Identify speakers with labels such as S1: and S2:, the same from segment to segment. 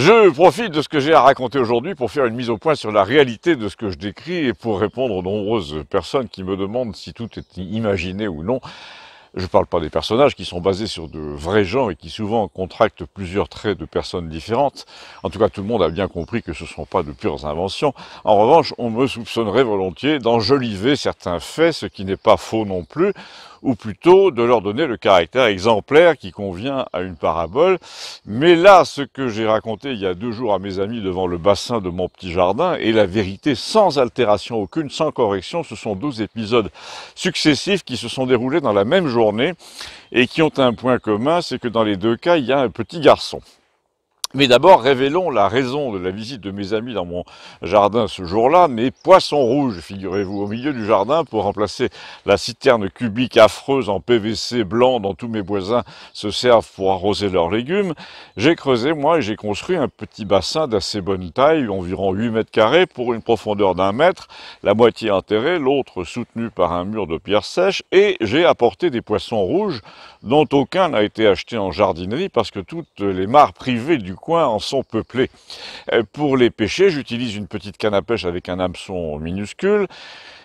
S1: Je profite de ce que j'ai à raconter aujourd'hui pour faire une mise au point sur la réalité de ce que je décris et pour répondre aux nombreuses personnes qui me demandent si tout est imaginé ou non. Je ne parle pas des personnages qui sont basés sur de vrais gens et qui souvent contractent plusieurs traits de personnes différentes. En tout cas, tout le monde a bien compris que ce ne sont pas de pures inventions. En revanche, on me soupçonnerait volontiers d'enjoliver certains faits, ce qui n'est pas faux non plus, ou plutôt de leur donner le caractère exemplaire qui convient à une parabole. Mais là, ce que j'ai raconté il y a deux jours à mes amis devant le bassin de mon petit jardin est la vérité sans altération aucune, sans correction. Ce sont deux épisodes successifs qui se sont déroulés dans la même journée et qui ont un point commun, c'est que dans les deux cas, il y a un petit garçon. Mais d'abord, révélons la raison de la visite de mes amis dans mon jardin ce jour-là, mes poissons rouges, figurez-vous, au milieu du jardin pour remplacer la citerne cubique affreuse en PVC blanc dont tous mes voisins se servent pour arroser leurs légumes. J'ai creusé, moi, et j'ai construit un petit bassin d'assez bonne taille, environ 8 mètres carrés, pour une profondeur d'un mètre, la moitié enterrée, l'autre soutenue par un mur de pierre sèche, et j'ai apporté des poissons rouges dont aucun n'a été acheté en jardinerie parce que toutes les mares privées du coin en sont peuplés. Euh, pour les pêcher, j'utilise une petite canne à pêche avec un hameçon minuscule.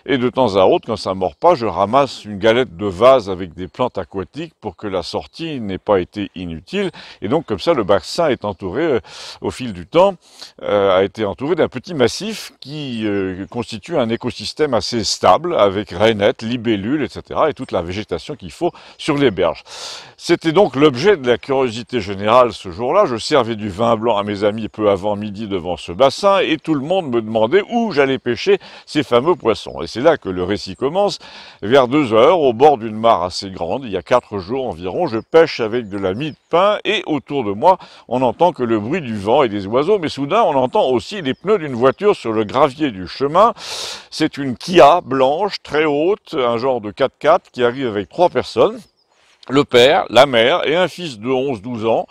S1: Et de temps à autre, quand ça ne mord pas, je ramasse une galette de vase avec des plantes aquatiques pour que la sortie n'ait pas été inutile. Et donc comme ça, le bassin est entouré, euh, au fil du temps, euh, a été entouré d'un petit massif qui euh, constitue un écosystème assez stable avec rainettes, libellules, etc. et toute la végétation qu'il faut sur les berges. C'était donc l'objet de la curiosité générale ce jour-là. Je servais du vin blanc à mes amis peu avant midi devant ce bassin et tout le monde me demandait où j'allais pêcher ces fameux poissons c'est là que le récit commence, vers deux heures, au bord d'une mare assez grande, il y a quatre jours environ, je pêche avec de la mie de pain et autour de moi, on n'entend que le bruit du vent et des oiseaux, mais soudain, on entend aussi les pneus d'une voiture sur le gravier du chemin. C'est une Kia blanche, très haute, un genre de 4x4 qui arrive avec trois personnes, le père, la mère et un fils de 11-12 ans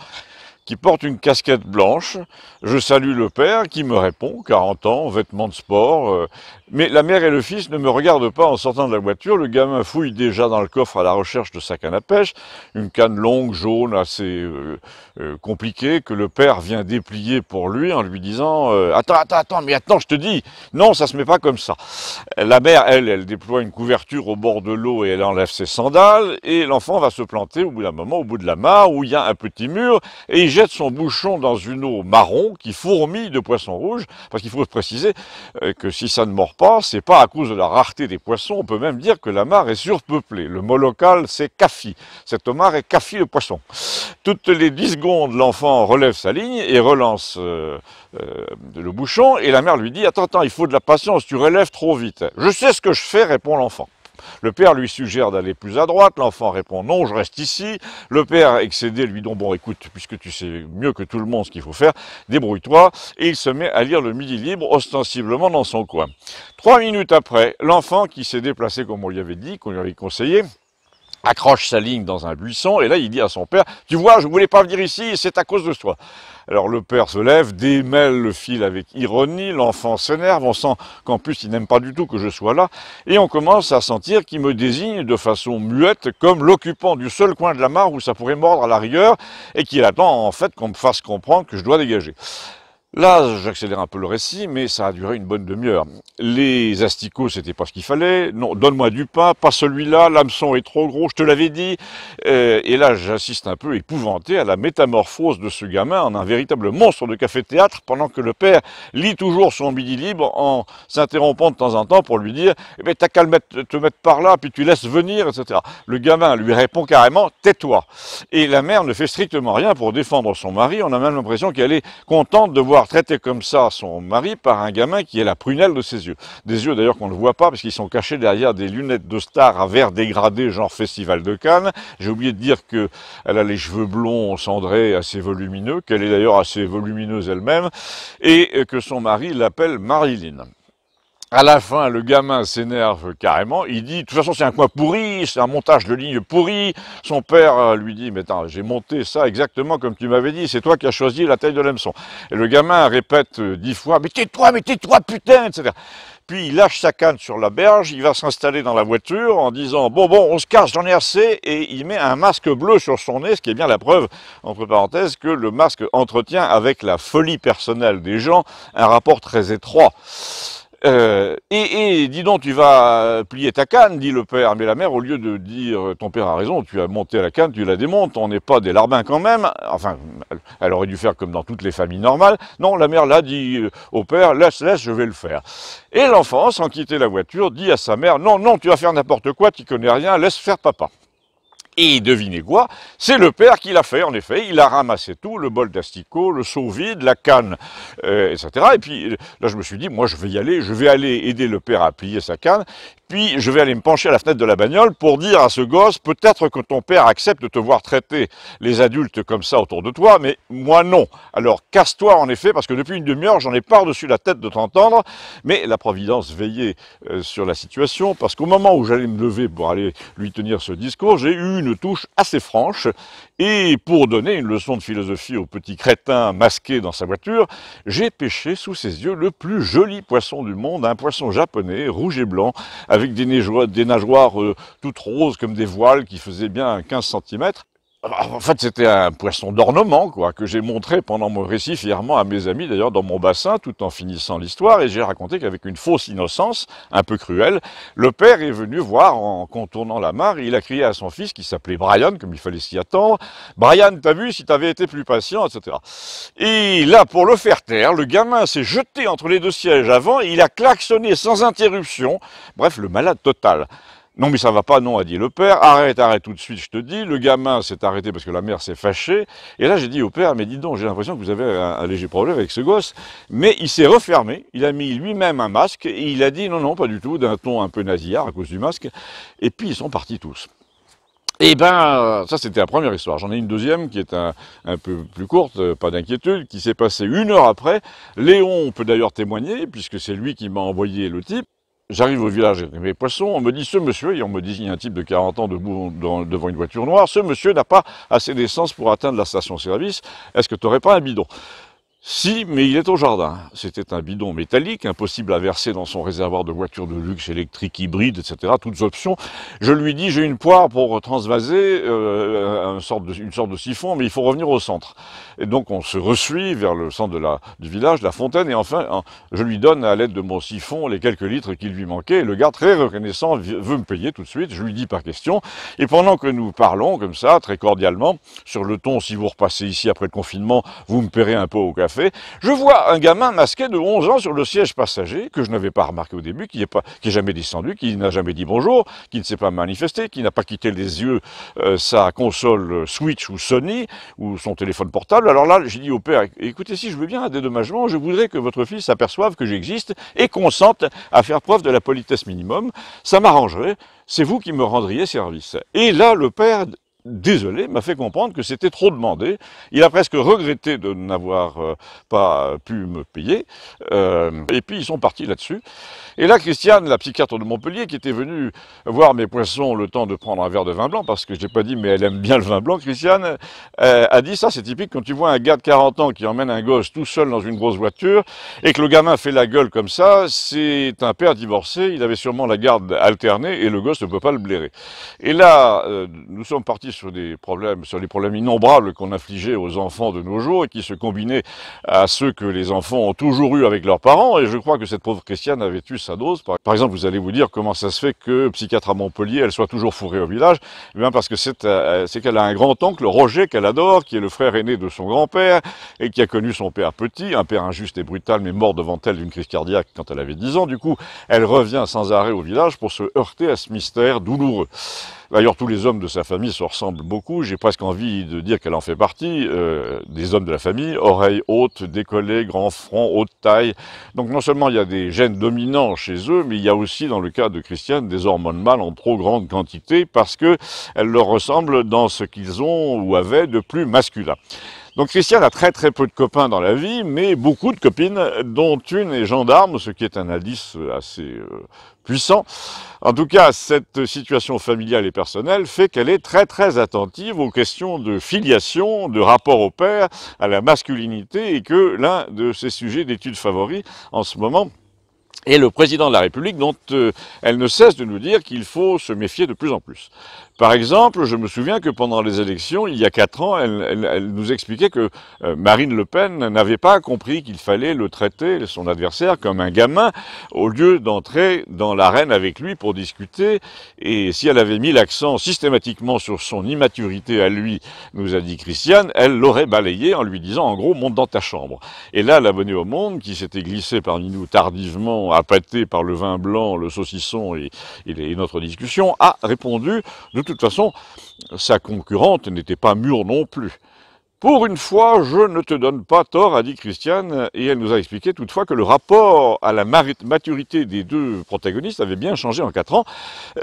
S1: qui porte une casquette blanche. Je salue le père qui me répond, 40 ans, vêtements de sport, euh, mais la mère et le fils ne me regardent pas en sortant de la voiture. Le gamin fouille déjà dans le coffre à la recherche de sa canne à pêche, une canne longue, jaune, assez euh, euh, compliquée, que le père vient déplier pour lui en lui disant euh, Attends, attends, attends, mais attends, je te dis, non, ça se met pas comme ça. La mère, elle, elle déploie une couverture au bord de l'eau et elle enlève ses sandales, et l'enfant va se planter au bout d'un moment, au bout de la mare, où il y a un petit mur, et il jette son bouchon dans une eau marron qui fourmille de poissons rouges, parce qu'il faut préciser que si ça ne mord pas, c'est pas à cause de la rareté des poissons, on peut même dire que la mare est surpeuplée. Le mot local, c'est Kafi. Cette mare est Kafi le poisson. Toutes les 10 secondes, l'enfant relève sa ligne et relance euh, euh, le bouchon, et la mère lui dit « Attends, attends, il faut de la patience, tu relèves trop vite. »« Je sais ce que je fais », répond l'enfant. Le père lui suggère d'aller plus à droite, l'enfant répond non, je reste ici. Le père, excédé, lui dit bon écoute, puisque tu sais mieux que tout le monde ce qu'il faut faire, débrouille-toi. Et il se met à lire le Midi Libre, ostensiblement dans son coin. Trois minutes après, l'enfant qui s'est déplacé comme on lui avait dit, qu'on lui avait conseillé, accroche sa ligne dans un buisson, et là il dit à son père, tu vois, je voulais pas venir ici, c'est à cause de toi. Alors le père se lève, démêle le fil avec ironie, l'enfant s'énerve, on sent qu'en plus il n'aime pas du tout que je sois là, et on commence à sentir qu'il me désigne de façon muette comme l'occupant du seul coin de la mare où ça pourrait mordre à la rigueur, et qu'il attend en fait qu'on me fasse comprendre que je dois dégager. Là, j'accélère un peu le récit, mais ça a duré une bonne demi-heure. Les asticots, c'était pas ce qu'il fallait. Non, donne-moi du pain, pas celui-là, l'hameçon est trop gros, je te l'avais dit. Euh, et là, j'assiste un peu épouvanté à la métamorphose de ce gamin en un véritable monstre de café-théâtre, pendant que le père lit toujours son midi libre en s'interrompant de temps en temps pour lui dire « Eh ben, t'as qu'à te mettre par là, puis tu laisses venir, etc. » Le gamin lui répond carrément « Tais-toi ». Et la mère ne fait strictement rien pour défendre son mari. On a même l'impression qu'elle est contente de voir traiter comme ça son mari par un gamin qui est la prunelle de ses yeux. Des yeux d'ailleurs qu'on ne voit pas parce qu'ils sont cachés derrière des lunettes de star à verre dégradé genre Festival de Cannes. J'ai oublié de dire qu'elle a les cheveux blonds cendrés assez volumineux, qu'elle est d'ailleurs assez volumineuse elle-même, et que son mari l'appelle Marilyn. À la fin, le gamin s'énerve carrément. Il dit, de toute façon, c'est un coin pourri, c'est un montage de ligne pourri. Son père euh, lui dit, mais attends, j'ai monté ça exactement comme tu m'avais dit. C'est toi qui as choisi la taille de l'hameçon. Et le gamin répète euh, dix fois, mais tais-toi, mais tais-toi, putain, etc. Puis il lâche sa canne sur la berge, il va s'installer dans la voiture en disant Bon, bon, on se casse, j'en ai assez, et il met un masque bleu sur son nez, ce qui est bien la preuve, entre parenthèses, que le masque entretient avec la folie personnelle des gens un rapport très étroit. Euh, et, dis donc, tu vas euh, plier ta canne, dit le père. Mais la mère, au lieu de dire euh, ton père a raison, tu as monté la canne, tu la démontes, on n'est pas des larbins quand même. Enfin, elle aurait dû faire comme dans toutes les familles normales. Non, la mère l'a dit au père, laisse, laisse, je vais le faire. Et l'enfant, sans quitter la voiture, dit à sa mère, non, non, tu vas faire n'importe quoi, tu connais rien, laisse faire papa. Et devinez quoi C'est le père qui l'a fait, en effet. Il a ramassé tout, le bol d'asticot, le seau vide, la canne, euh, etc. Et puis là, je me suis dit, moi, je vais y aller, je vais aller aider le père à plier sa canne. Puis je vais aller me pencher à la fenêtre de la bagnole pour dire à ce gosse, peut-être que ton père accepte de te voir traiter les adultes comme ça autour de toi, mais moi non. Alors casse-toi en effet, parce que depuis une demi-heure, j'en ai par-dessus la tête de t'entendre, mais la Providence veillait euh, sur la situation, parce qu'au moment où j'allais me lever pour aller lui tenir ce discours, j'ai eu une touche assez franche, et pour donner une leçon de philosophie au petit crétin masqué dans sa voiture, j'ai pêché sous ses yeux le plus joli poisson du monde, un poisson japonais, rouge et blanc, avec des nageoires, euh, toutes roses comme des voiles qui faisaient bien 15 cm. Ah, en fait, c'était un poisson d'ornement, quoi, que j'ai montré pendant mon récit fièrement à mes amis, d'ailleurs, dans mon bassin, tout en finissant l'histoire, et j'ai raconté qu'avec une fausse innocence, un peu cruelle, le père est venu voir en contournant la mare, et il a crié à son fils, qui s'appelait Brian, comme il fallait s'y attendre, Brian, t'as vu, si t'avais été plus patient, etc. Et là, pour le faire taire, le gamin s'est jeté entre les deux sièges avant, il a klaxonné sans interruption. Bref, le malade total. Non mais ça va pas, non, a dit le père, arrête, arrête tout de suite, je te dis, le gamin s'est arrêté parce que la mère s'est fâchée, et là j'ai dit au père, mais dis donc, j'ai l'impression que vous avez un, léger problème avec ce gosse, mais il s'est refermé, il a mis lui-même un masque, et il a dit non, non, pas du tout, d'un ton un peu nasillard à cause du masque, et puis ils sont partis tous. Eh ben, ça c'était la première histoire. J'en ai une deuxième qui est un, un peu plus courte, euh, pas d'inquiétude, qui s'est passée une heure après. Léon peut d'ailleurs témoigner, puisque c'est lui qui m'a envoyé le type. J'arrive au village mes poissons, on me dit ce monsieur, et on me désigne un type de 40 ans debout devant une voiture noire, ce monsieur n'a pas assez d'essence pour atteindre la station-service, est-ce que tu n'aurais pas un bidon si, mais il est au jardin. C'était un bidon métallique, impossible à verser dans son réservoir de voiture de luxe électrique, hybride, etc. Toutes options. Je lui dis, j'ai une poire pour transvaser, euh, une, sorte de, une, sorte de, siphon, mais il faut revenir au centre. Et donc on se ressuit vers le centre de la, du village, la fontaine, et enfin, hein, je lui donne à l'aide de mon siphon les quelques litres qui lui manquaient. le gars, très reconnaissant, veut me payer tout de suite. Je lui dis par question. Et pendant que nous parlons comme ça, très cordialement, sur le ton, si vous repassez ici après le confinement, vous me paierez un peu au café je vois un gamin masqué de 11 ans sur le siège passager, que je n'avais pas remarqué au début, qui n'est jamais descendu, qui n'a jamais dit bonjour, qui ne s'est pas manifesté, qui n'a pas quitté les yeux euh, sa console Switch ou Sony, ou son téléphone portable. Alors là, j'ai dit au père, écoutez, si je veux bien un dédommagement, je voudrais que votre fils s'aperçoive que j'existe et consente à faire preuve de la politesse minimum. Ça m'arrangerait, c'est vous qui me rendriez service. Et là, le père désolé, m'a fait comprendre que c'était trop demandé. Il a presque regretté de n'avoir euh, pas pu me payer. Euh, et puis ils sont partis là-dessus. Et là, Christiane, la psychiatre de Montpellier, qui était venue voir mes poissons le temps de prendre un verre de vin blanc, parce que je n'ai pas dit, mais elle aime bien le vin blanc, Christiane, euh, a dit ça, c'est typique quand tu vois un gars de 40 ans qui emmène un gosse tout seul dans une grosse voiture, et que le gamin fait la gueule comme ça, c'est un père divorcé, il avait sûrement la garde alternée, et le gosse ne peut pas le blairer. Et là, nous sommes partis sur des problèmes, sur les problèmes innombrables qu'on infligeait aux enfants de nos jours et qui se combinaient à ceux que les enfants ont toujours eu avec leurs parents. Et je crois que cette pauvre Christiane avait eu sa dose. Par exemple, vous allez vous dire comment ça se fait que psychiatre à Montpellier, elle soit toujours fourrée au village. Eh bien parce que euh, c'est qu'elle a un grand-oncle, Roger, qu'elle adore, qui est le frère aîné de son grand-père et qui a connu son père petit, un père injuste et brutal, mais mort devant elle d'une crise cardiaque quand elle avait 10 ans. Du coup, elle revient sans arrêt au village pour se heurter à ce mystère douloureux. D'ailleurs, tous les hommes de sa famille se ressemblent beaucoup. J'ai presque envie de dire qu'elle en fait partie. Euh, des hommes de la famille, oreilles hautes, décollées, grand front, haute taille. Donc non seulement il y a des gènes dominants chez eux, mais il y a aussi, dans le cas de Christiane, des hormones mâles en trop grande quantité parce que elles leur ressemblent dans ce qu'ils ont ou avaient de plus masculin. Donc Christiane a très très peu de copains dans la vie, mais beaucoup de copines, dont une est gendarme, ce qui est un indice euh, assez euh, puissant. En tout cas, cette situation familiale et personnelle fait qu'elle est très très attentive aux questions de filiation, de rapport au père, à la masculinité, et que l'un de ses sujets d'étude favoris en ce moment est le président de la République dont euh, elle ne cesse de nous dire qu'il faut se méfier de plus en plus. Par exemple, je me souviens que pendant les élections, il y a quatre ans, elle, nous expliquait que euh, Marine Le Pen n'avait pas compris qu'il fallait le traiter, son adversaire, comme un gamin, au lieu d'entrer dans l'arène avec lui pour discuter. Et si elle avait mis l'accent systématiquement sur son immaturité à lui, nous a dit Christiane, elle l'aurait balayé en lui disant, en gros, monte dans ta chambre. Et là, l'abonné au monde, qui s'était glissé parmi nous tardivement, appâté par le vin blanc, le saucisson et, et, notre discussion, a répondu, de toute façon, sa concurrente n'était pas mûre non plus. Pour une fois, je ne te donne pas tort, a dit Christiane, et elle nous a expliqué toutefois que le rapport à la maturité des deux protagonistes avait bien changé en quatre ans.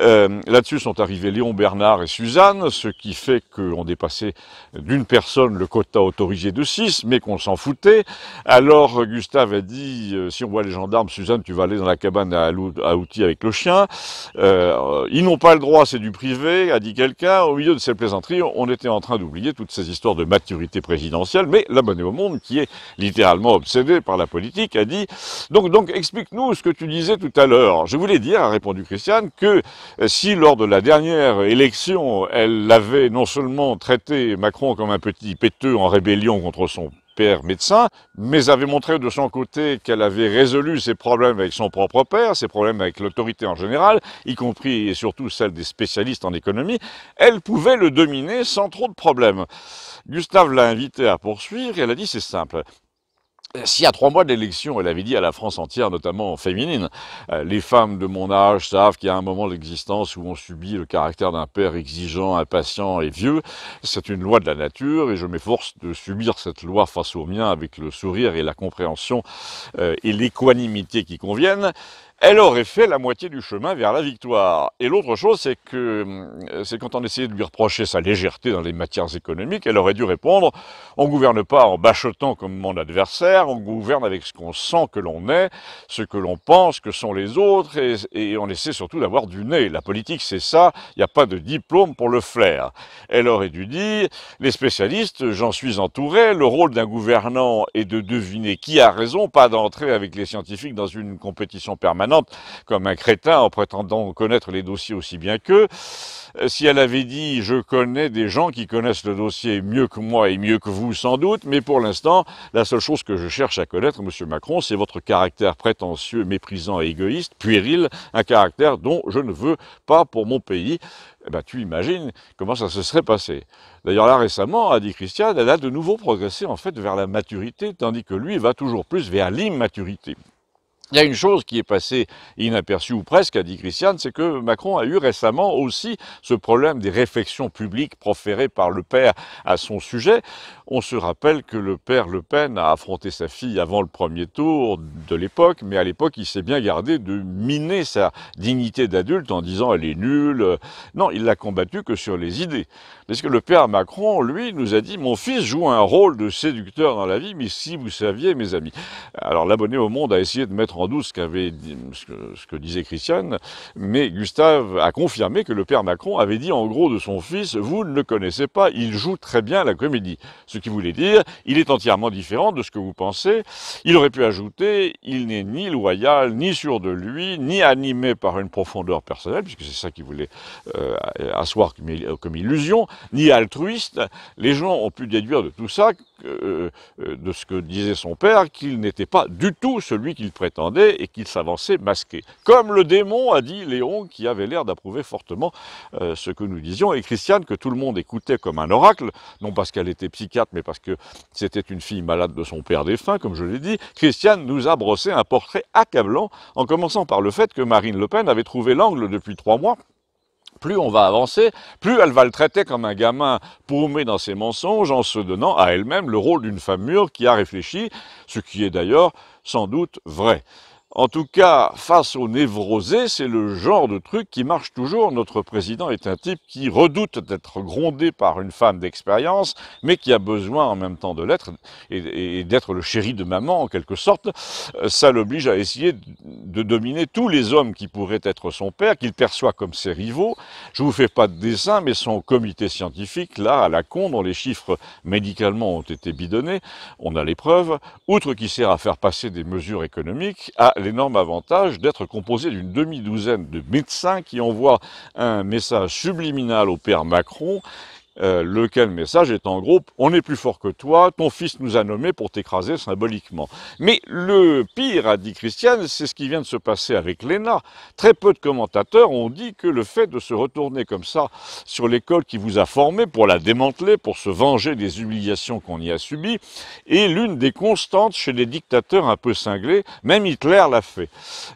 S1: Euh, là-dessus sont arrivés Léon Bernard et Suzanne, ce qui fait qu'on dépassait d'une personne le quota autorisé de six, mais qu'on s'en foutait. Alors Gustave a dit, euh, si on voit les gendarmes, Suzanne, tu vas aller dans la cabane à, outils avec le chien. Euh, ils n'ont pas le droit, c'est du privé, a dit quelqu'un. Au milieu de cette plaisanterie, on était en train d'oublier toutes ces histoires de maturité présidentielle, mais la monnaie au monde, qui est littéralement obsédée par la politique, a dit donc, donc explique-nous ce que tu disais tout à l'heure. Je voulais dire, a répondu Christiane, que euh, si lors de la dernière élection, elle avait non seulement traité Macron comme un petit péteux en rébellion contre son père médecin, mais avait montré de son côté qu'elle avait résolu ses problèmes avec son propre père, ses problèmes avec l'autorité en général, y compris et surtout celle des spécialistes en économie, elle pouvait le dominer sans trop de problèmes. Gustave l'a invitée à poursuivre et elle a dit c'est simple, euh, si à trois mois d'élection, elle avait dit à la France entière, notamment féminine, euh, les femmes de mon âge savent qu'il y a un moment de l'existence où on subit le caractère d'un père exigeant, impatient et vieux, c'est une loi de la nature et je m'efforce de subir cette loi face au mien avec le sourire et la compréhension euh, et l'équanimité qui conviennent, elle aurait fait la moitié du chemin vers la victoire. Et l'autre chose, c'est que euh, c'est quand on essayait de lui reprocher sa légèreté dans les matières économiques, elle aurait dû répondre on gouverne pas en bachotant comme mon adversaire, on gouverne avec ce qu'on sent que l'on est, ce que l'on pense que sont les autres, et, et on essaie surtout d'avoir du nez. La politique, c'est ça. Il n'y a pas de diplôme pour le flair. Elle aurait dû dire les spécialistes, j'en suis entouré. Le rôle d'un gouvernant est de deviner qui a raison, pas d'entrer avec les scientifiques dans une compétition permanente comme un crétin en prétendant connaître les dossiers aussi bien qu'eux. Euh, si elle avait dit je connais des gens qui connaissent le dossier mieux que moi et mieux que vous sans doute, mais pour l'instant, la seule chose que je cherche à connaître, monsieur Macron, c'est votre caractère prétentieux, méprisant et égoïste, puéril, un caractère dont je ne veux pas pour mon pays. Eh ben, tu imagines comment ça se serait passé. D'ailleurs, là, récemment, a dit Christiane, elle a de nouveau progressé, en fait, vers la maturité, tandis que lui va toujours plus vers l'immaturité. Il y a une chose qui est passée inaperçue ou presque, a dit Christiane, c'est que Macron a eu récemment aussi ce problème des réflexions publiques proférées par le père à son sujet. On se rappelle que le père Le Pen a affronté sa fille avant le premier tour de l'époque, mais à l'époque il s'est bien gardé de miner sa dignité d'adulte en disant elle est nulle. Non, il l'a combattu que sur les idées. Parce que le père Macron, lui, nous a dit mon fils joue un rôle de séducteur dans la vie, mais si vous saviez, mes amis. Alors l'abonné au monde a essayé de mettre en ce, qu'avait que, ce que disait Christiane, mais Gustave a confirmé que le père Macron avait dit en gros de son fils, vous ne le connaissez pas, il joue très bien la comédie. Ce qui voulait dire, il est entièrement différent de ce que vous pensez. Il aurait pu ajouter, il n'est ni loyal, ni sûr de lui, ni animé par une profondeur personnelle, puisque c'est ça qu'il voulait euh, asseoir comme illusion, ni altruiste. Les gens ont pu déduire de tout ça euh, euh, de ce que disait son père, qu'il n'était pas du tout celui qu'il prétendait et qu'il s'avançait masqué. Comme le démon, a dit Léon, qui avait l'air d'approuver fortement euh, ce que nous disions, et Christiane, que tout le monde écoutait comme un oracle, non parce qu'elle était psychiatre, mais parce que c'était une fille malade de son père défunt, comme je l'ai dit, Christiane nous a brossé un portrait accablant, en commençant par le fait que Marine Le Pen avait trouvé l'angle depuis trois mois plus on va avancer, plus elle va le traiter comme un gamin paumé dans ses mensonges en se donnant à elle-même le rôle d'une femme mûre qui a réfléchi, ce qui est d'ailleurs sans doute vrai. En tout cas, face aux névrosés, c'est le genre de truc qui marche toujours. Notre président est un type qui redoute d'être grondé par une femme d'expérience, mais qui a besoin en même temps de l'être et, et d'être le chéri de maman en quelque sorte. Euh, ça l'oblige à essayer de dominer tous les hommes qui pourraient être son père, qu'il perçoit comme ses rivaux. Je vous fais pas de dessin, mais son comité scientifique, là, à la con, dont les chiffres médicalement ont été bidonnés, on a les preuves, outre qui sert à faire passer des mesures économiques, a l'énorme avantage d'être composé d'une demi-douzaine de médecins qui envoient un message subliminal au père Macron euh, lequel message est en groupe, on est plus fort que toi, ton fils nous a nommés pour t'écraser symboliquement ». Mais le pire, a dit Christiane, c'est ce qui vient de se passer avec l'ENA. Très peu de commentateurs ont dit que le fait de se retourner comme ça sur l'école qui vous a formé pour la démanteler, pour se venger des humiliations qu'on y a subies, est l'une des constantes chez les dictateurs un peu cinglés, même Hitler l'a fait.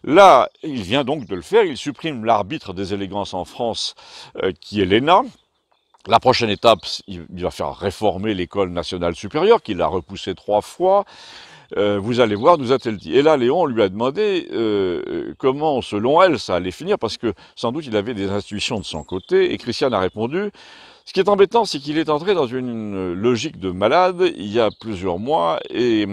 S1: Là, il vient donc de le faire, il supprime l'arbitre des élégances en France, euh, qui est l'ENA, la prochaine étape, il va faire réformer l'école nationale supérieure, qu'il a repoussée trois fois. Euh, vous allez voir, nous a-t-elle dit. Et là, Léon lui a demandé euh, euh, comment, selon elle, ça allait finir, parce que sans doute il avait des institutions de son côté, et Christiane a répondu, ce qui est embêtant, c'est qu'il est entré dans une logique de malade il y a plusieurs mois, et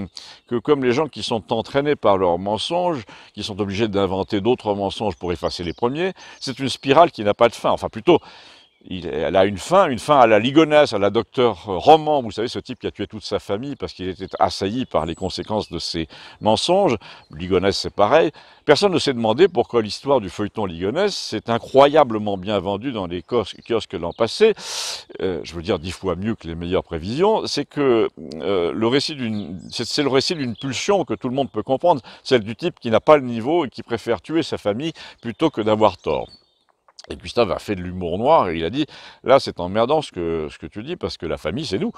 S1: que comme les gens qui sont entraînés par leurs mensonges, qui sont obligés d'inventer d'autres mensonges pour effacer les premiers, c'est une spirale qui n'a pas de fin, enfin plutôt elle a une fin, une fin à la Ligonesse, à la docteur Roman, vous savez, ce type qui a tué toute sa famille parce qu'il était assailli par les conséquences de ses mensonges. Ligonesse, c'est pareil. Personne ne s'est demandé pourquoi l'histoire du feuilleton Ligonesse s'est incroyablement bien vendue dans les kiosques l'an passé. Euh, je veux dire dix fois mieux que les meilleures prévisions. C'est que euh, c'est le récit d'une pulsion que tout le monde peut comprendre, celle du type qui n'a pas le niveau et qui préfère tuer sa famille plutôt que d'avoir tort. Et Gustave a fait de l'humour noir et il a dit Là, c'est emmerdant ce que, ce que tu dis parce que la famille, c'est nous.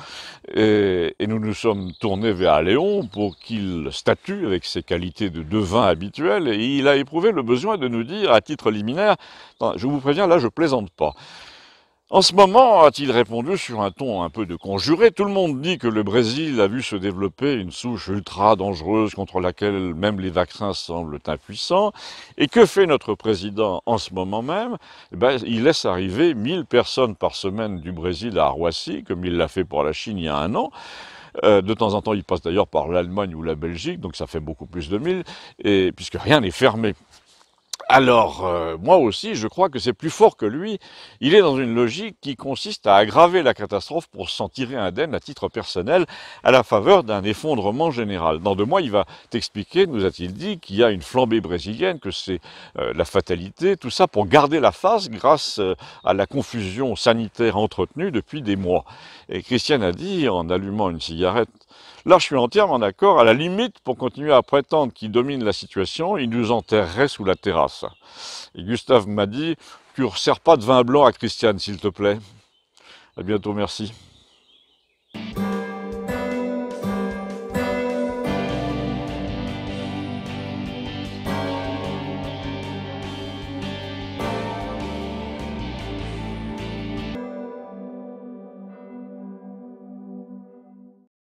S1: Et, et, nous nous sommes tournés vers Léon pour qu'il statue avec ses qualités de devin habituelles. Et il a éprouvé le besoin de nous dire, à titre liminaire Je vous préviens, là, je plaisante pas. En ce moment, a-t-il répondu sur un ton un peu de conjuré, tout le monde dit que le Brésil a vu se développer une souche ultra dangereuse contre laquelle même les vaccins semblent impuissants. Et que fait notre président en ce moment même eh ben, Il laisse arriver 1000 personnes par semaine du Brésil à Roissy, comme il l'a fait pour la Chine il y a un an. Euh, de temps en temps, il passe d'ailleurs par l'Allemagne ou la Belgique, donc ça fait beaucoup plus de 1000, et, puisque rien n'est fermé. Alors, euh, moi aussi, je crois que c'est plus fort que lui. Il est dans une logique qui consiste à aggraver la catastrophe pour s'en tirer indemne à titre personnel à la faveur d'un effondrement général. Dans deux mois, il va t'expliquer, nous a-t-il dit, qu'il y a une flambée brésilienne, que c'est euh, la fatalité, tout ça pour garder la face grâce euh, à la confusion sanitaire entretenue depuis des mois. Et Christiane a dit, en allumant une cigarette Là, je suis entièrement d'accord. À la limite, pour continuer à prétendre qu'il domine la situation, il nous enterrerait sous la terrasse. Et Gustave m'a dit, tu ne resserres pas de vin blanc à Christiane, s'il te plaît. À bientôt, merci.